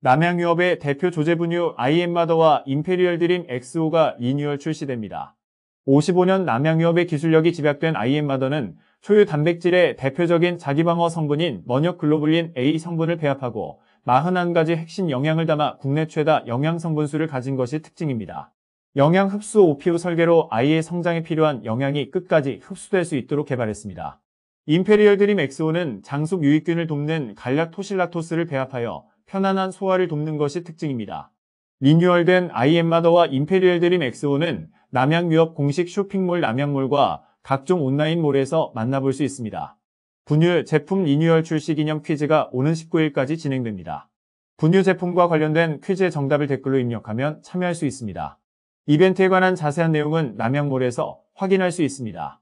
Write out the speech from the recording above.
남양유업의 대표 조제분유 IM마더와 임페리얼 드림 XO가 리뉴얼 출시됩니다. 55년 남양유업의 기술력이 집약된 IM마더는 초유 단백질의 대표적인 자기방어 성분인 먼역 글로블린 A 성분을 배합하고 41가지 핵심 영양을 담아 국내 최다 영양 성분수를 가진 것이 특징입니다. 영양 흡수 OPU 설계로 아이의 성장에 필요한 영양이 끝까지 흡수될 수 있도록 개발했습니다. 임페리얼 드림 x o 는장숙 유익균을 돕는 간략토실라토스를 배합하여 편안한 소화를 돕는 것이 특징입니다. 리뉴얼된 아이엠마더와 임페리얼 드림 엑스오는 남양유업 공식 쇼핑몰 남양몰과 각종 온라인몰에서 만나볼 수 있습니다. 분유 제품 리뉴얼 출시 기념 퀴즈가 오는 19일까지 진행됩니다. 분유 제품과 관련된 퀴즈의 정답을 댓글로 입력하면 참여할 수 있습니다. 이벤트에 관한 자세한 내용은 남양몰에서 확인할 수 있습니다.